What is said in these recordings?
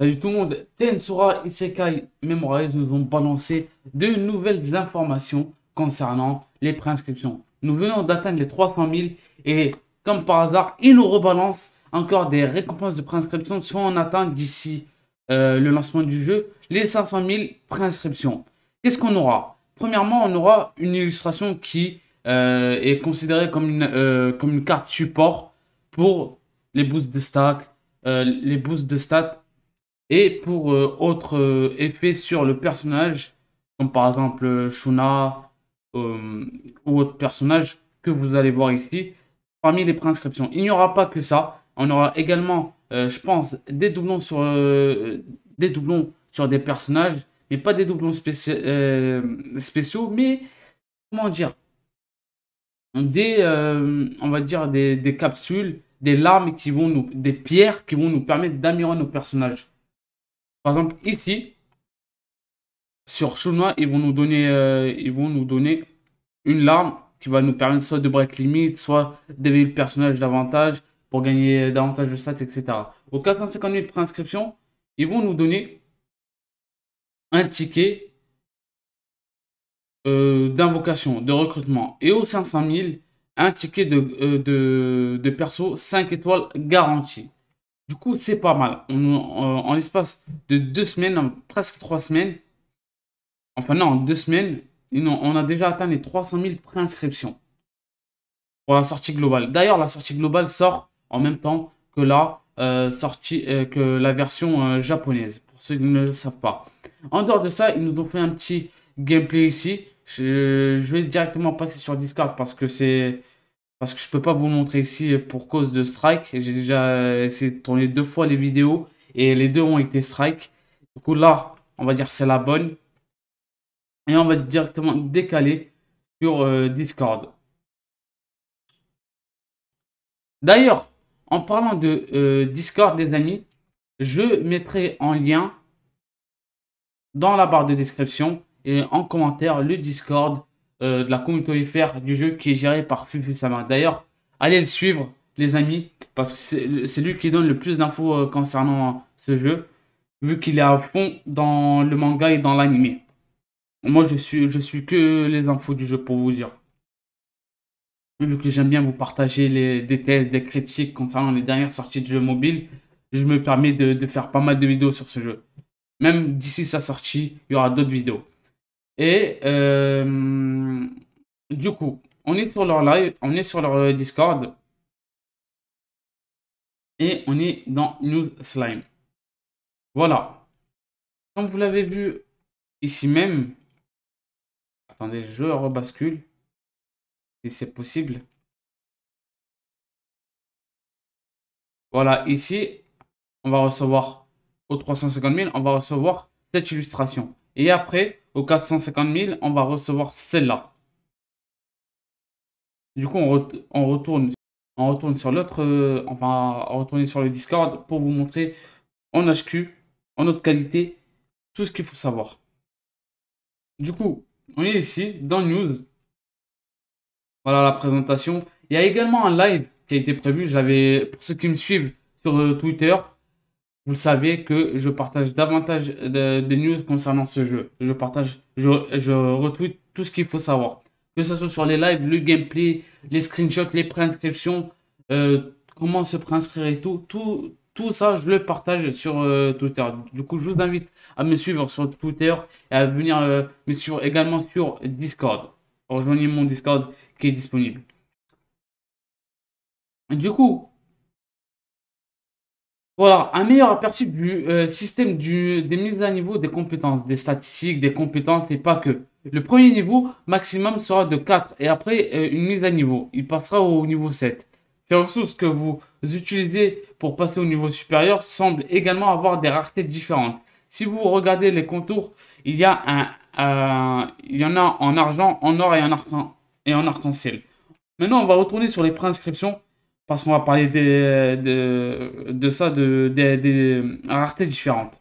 Salut tout le monde, Tensura Isekai Memorize nous ont balancé de nouvelles informations concernant les préinscriptions. Nous venons d'atteindre les 300 000 et comme par hasard, ils nous rebalancent encore des récompenses de préinscription si on atteint d'ici euh, le lancement du jeu les 500 000 préinscriptions. Qu'est-ce qu'on aura Premièrement, on aura une illustration qui euh, est considérée comme une, euh, comme une carte support pour les boosts de stack, les boosts de stats et pour euh, autre autres euh, effets sur le personnage, comme par exemple euh, Shuna ou autre personnage que vous allez voir ici, parmi les préinscriptions. Il n'y aura pas que ça. On aura également, je pense, des doublons sur des doublons sur des personnages, mais pas des doublons spéciaux, mais comment dire des, on va dire, des, des, capsules, des larmes qui vont nous, des pierres qui vont nous permettre d'améliorer nos personnages. Par exemple, ici, sur Chinois, ils vont nous donner, euh, ils vont nous donner une larme qui va nous permettre soit de break limite, soit d'éveiller le personnage davantage pour gagner davantage de stats, etc. Aux 450 000 préinscription, ils vont nous donner un ticket euh, d'invocation, de recrutement. Et aux 500 000, un ticket de, euh, perso 5 étoiles garanties. Du coup, c'est pas mal. On, euh, en l'espace de deux semaines, presque trois semaines, enfin non, deux semaines, on a déjà atteint les 300 000 préinscriptions pour la sortie globale. D'ailleurs, la sortie globale sort en même temps que la, euh, sortie, euh, que la version japonaise, pour ceux qui ne le savent pas. En dehors de ça, ils nous ont fait un petit gameplay ici. je vais directement passer sur Discord parce que c'est parce que je peux pas vous montrer ici pour cause de strike. J'ai déjà euh, essayé de tourner deux fois les vidéos et les deux ont été strike. Du coup là, on va dire c'est la bonne. Et on va directement décaler sur euh, Discord. D'ailleurs, en parlant de euh, Discord, les amis, je mettrai en lien dans la barre de description et en commentaire le Discord euh, de la communauté FR du jeu qui est géré par Fufu Sama. D'ailleurs, allez le suivre, les amis, parce que c'est lui qui donne le plus d'infos euh, concernant ce jeu, vu qu'il est à fond dans le manga et dans l'anime. Moi, je suis, je suis que les infos du jeu pour vous dire. Vu que j'aime bien vous partager les, des thèses, des critiques concernant les dernières sorties de jeux mobile, je me permets de, de faire pas mal de vidéos sur ce jeu. Même d'ici sa sortie, il y aura d'autres vidéos. Et euh, du coup, on est sur leur live, on est sur leur euh, Discord. Et on est dans News Slime. Voilà. Comme vous l'avez vu ici même. Attendez, je rebascule. Si c'est possible. Voilà, ici, on va recevoir aux 350 000, on va recevoir cette illustration. Et après, aux 450 000, on va recevoir celle-là. Du coup, on, retourne, on retourne sur l'autre, euh, enfin, on va retourner sur le Discord pour vous montrer en HQ, en haute qualité, tout ce qu'il faut savoir. Du coup, on est ici dans News. Voilà la présentation. Il y a également un live qui a été prévu. J'avais, pour ceux qui me suivent sur euh, Twitter, vous le savez que je partage davantage de, news concernant ce jeu. Je partage, je, retweet tout ce qu'il faut savoir. Que ce soit sur les lives, le gameplay, les screenshots, les préinscriptions, euh, comment se préinscrire et tout, tout, tout ça, je le partage sur euh, Twitter. Du coup, je vous invite à me suivre sur Twitter et à venir euh, me suivre également sur Discord. Rejoignez mon Discord qui est disponible. Du coup, un meilleur aperçu du euh, système du, des mises à niveau des compétences, des statistiques, des compétences et pas que. Le premier niveau maximum sera de 4 et après euh, une mise à niveau. Il passera au niveau 7. Ces ressources que vous utilisez pour passer au niveau supérieur semblent également avoir des raretés différentes. Si vous regardez les contours, il y, a un, euh, il y en a en argent, en or et en arc-en-ciel. Maintenant, on va retourner sur les préinscriptions parce qu'on va parler de, ça, de, des, raretés différentes.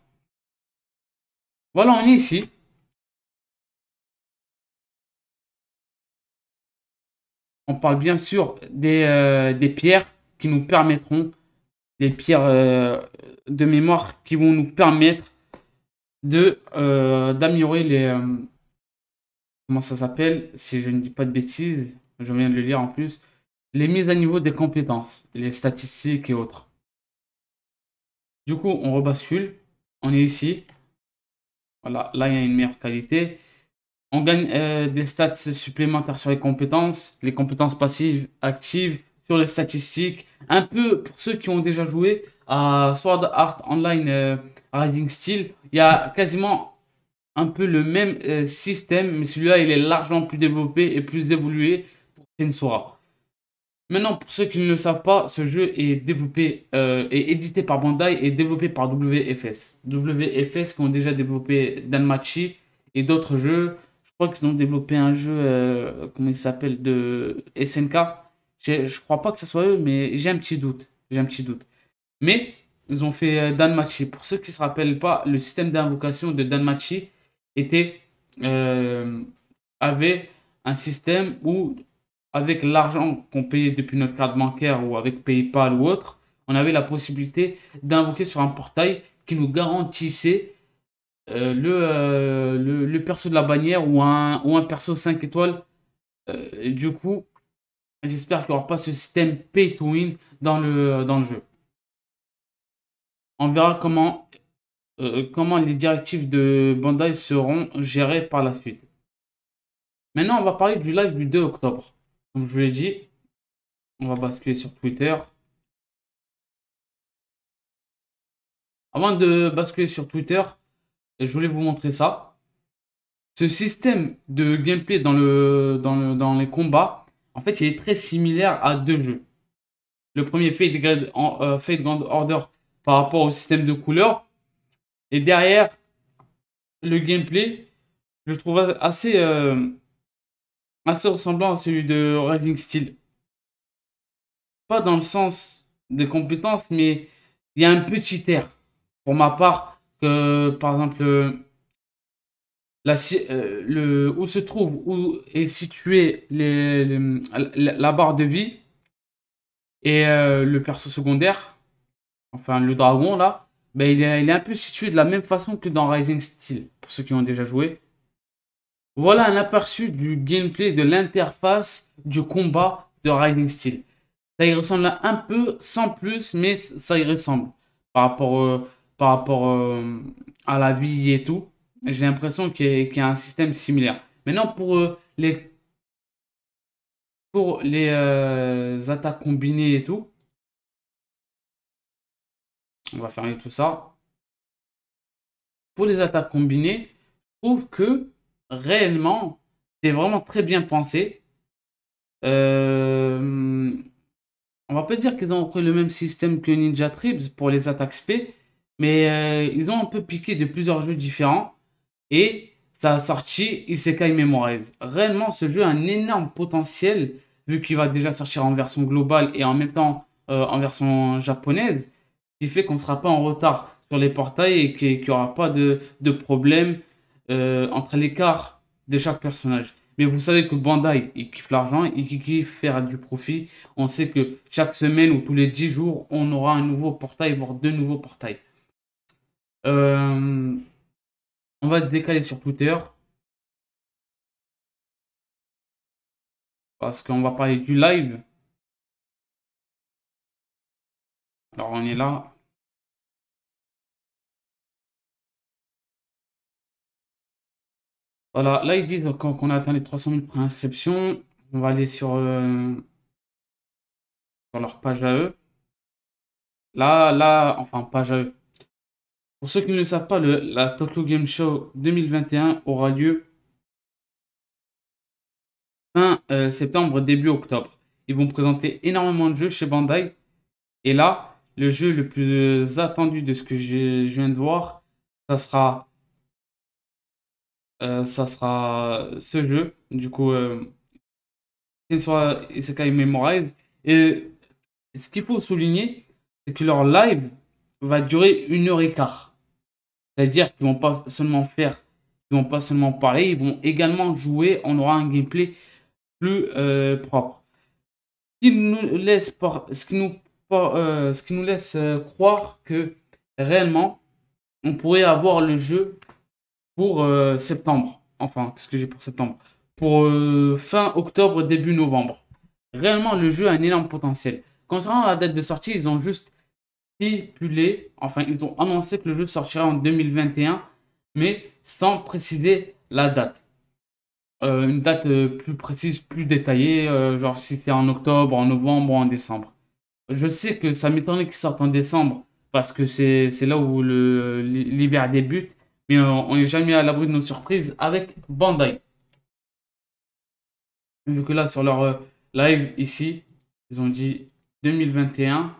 Voilà, on est ici. On parle bien sûr des, euh, pierres qui nous permettront, des pierres euh, de mémoire qui vont nous permettre de euh, d'améliorer les comment ça s'appelle si je ne dis pas de bêtises je viens de le lire en plus les mises à niveau des compétences, les statistiques et autres. Du coup, on rebascule. On est ici. Voilà, là, il y a une meilleure qualité. On gagne euh, des stats supplémentaires sur les compétences, les compétences passives, actives, sur les statistiques. Un peu pour ceux qui ont déjà joué à Sword Art Online Riding euh, Rising Steel, il y a quasiment un peu le même euh, système, mais celui-là, il est largement plus développé et plus évolué pour Sensora. Maintenant, pour ceux qui ne le savent pas, ce jeu est développé euh, édité par Bandai et développé par WFS. WFS qui ont déjà développé Danmachi et d'autres jeux. Je crois qu'ils ont développé un jeu, euh, comment il s'appelle, de SNK. Je, ne crois pas que ce soit eux, mais j'ai un petit doute. J'ai un petit doute. Mais ils ont fait euh, Danmachi. Pour ceux qui ne se rappellent pas, le système d'invocation de Danmachi était, euh, avait un système où avec l'argent qu'on payait depuis notre carte bancaire ou avec PayPal ou autre, on avait la possibilité d'invoquer sur un portail qui nous garantissait euh, euh, le, perso de la bannière ou un, ou un perso 5 étoiles. Euh, du coup, j'espère qu'il n'y aura pas ce système pay to win dans le, dans le jeu. On verra comment, comment les directives de Bandai seront gérées par la suite. Maintenant, on va parler du live du 2 octobre. Comme je vous l'ai dit, on va basculer sur Twitter. Avant de basculer sur Twitter, je voulais vous montrer ça. Ce système de gameplay dans, le, dans, les combats, en fait, il est très similaire à deux jeux. Le premier, euh, Fate Grand, Order, par rapport au système de couleurs. Et derrière, le gameplay, je trouve assez, euh, assez ressemblant à celui de Rising Steel. Pas dans le sens des compétences, mais il y a un petit air, pour ma part, que par exemple, euh, la, euh, le, où se trouve, où est situé les, la barre de vie et euh, le perso secondaire, enfin le dragon là, ben, il, est, il est un peu situé de la même façon que dans Rising Steel, pour ceux qui ont déjà joué. Voilà un aperçu du gameplay de l'interface du combat de Rising Steel. Ça y ressemble un peu, sans plus, mais ça y ressemble par rapport, euh, par rapport euh, à la vie et tout. J'ai l'impression qu'il y, a un système similaire. Maintenant, pour euh, les, pour les attaques combinées et tout, on va fermer tout ça. Pour les attaques combinées, je trouve que réellement, c'est vraiment très bien pensé. Euh, on va pas dire qu'ils ont repris le même système que Ninja Tribes pour les attaques SP, mais euh, ils ont un peu piqué de plusieurs jeux différents et ça a sorti Isekai Memorize. Réellement, ce jeu a un énorme potentiel vu qu'il va déjà sortir en version globale et en même temps euh, en version japonaise, ce qui fait qu'on ne sera pas en retard sur les portails et qu'il n'y aura pas de, de problème euh, entre l'écart de chaque personnage. Mais vous savez que Bandai, il kiffe l'argent, il kiffe faire du profit. On sait que chaque semaine ou tous les 10 jours, on aura un nouveau portail, voire deux nouveaux portails. Euh, on va décaler sur Twitter. Parce qu'on va parler du live. Alors on est là. Voilà, là ils disent qu'on a atteint les 300 000 préinscriptions. On va aller euh, sur, leur page à eux. Là, là, enfin, page à Pour ceux qui ne le savent pas, le, la Tokyo Game Show 2021 aura lieu fin euh, septembre, début octobre. Ils vont présenter énormément de jeux chez Bandai. Et là, le jeu le plus attendu de ce que je viens de voir, ça sera euh, ça sera ce jeu. Du coup, ce euh, soit Isekai Memorize. Et ce qu'il faut souligner, c'est que leur live va durer une heure et quart. C'est-à-dire qu'ils vont pas seulement faire, ils vont pas seulement parler, ils vont également jouer. On aura un gameplay plus euh, propre. Ce qui nous laisse, ce qui nous, ce qui nous laisse croire que réellement, on pourrait avoir le jeu pour euh, septembre. Enfin, qu'est-ce que j'ai pour septembre Pour euh, fin octobre, début novembre. Réellement, le jeu a un énorme potentiel. Concernant la date de sortie, ils ont juste stipulé, enfin, ils ont annoncé que le jeu sortira en 2021, mais sans préciser la date. Euh, une date plus précise, plus détaillée, genre si c'est en octobre, en novembre en décembre. Je sais que ça m'étonnerait qu'ils sortent en décembre, parce que c'est là où l'hiver débute mais euh, on n'est jamais à l'abri de nos surprises avec Bandai. Vu que là, sur leur euh, live ici, ils ont dit 2021.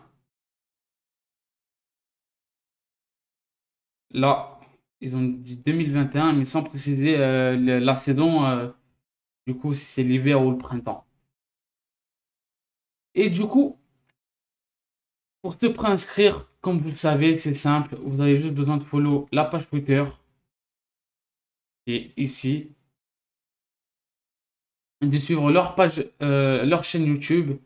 Là, ils ont dit 2021, mais sans préciser euh, la saison, du coup, si c'est l'hiver ou le printemps. Et du coup, pour te préinscrire, comme vous le savez, c'est simple. Vous avez juste besoin de follow la page Twitter, ici, de suivre leur page, euh, leur chaîne YouTube,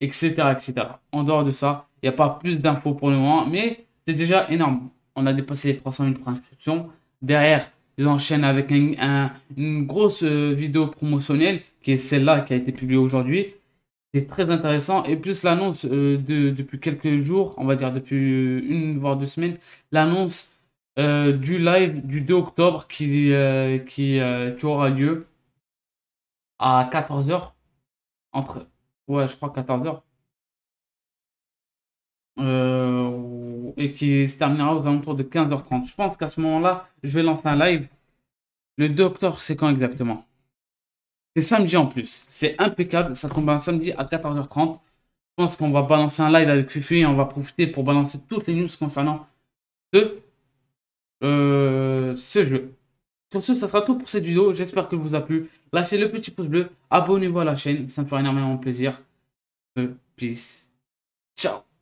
etc., etc. En dehors de ça, il n'y a pas plus d'infos pour le moment, mais c'est déjà énorme. On a dépassé les 300 000 inscriptions. Derrière, ils enchaînent avec une grosse euh, vidéo promotionnelle, qui est celle-là qui a été publiée aujourd'hui. C'est très intéressant. Et plus l'annonce euh, de, depuis quelques jours, on va dire depuis une voire deux semaines, l'annonce euh, du live du 2 octobre qui, euh, euh, qui, aura lieu à 14h. Entre... Ouais, je crois 14h. et qui se terminera aux alentours de 15h30. Je pense qu'à ce moment-là, je vais lancer un live. Le 2 octobre, c'est quand exactement c'est samedi en plus. C'est impeccable. Ça tombe un samedi à 14h30. Je pense qu'on va balancer un live avec Fifi et on va profiter pour balancer toutes les news concernant ce euh, ce jeu. Sur ce, ça sera tout pour cette vidéo. J'espère que vous a plu. Lâchez le petit pouce bleu. Abonnez-vous à la chaîne. Ça me fera énormément plaisir. Euh, peace. Ciao.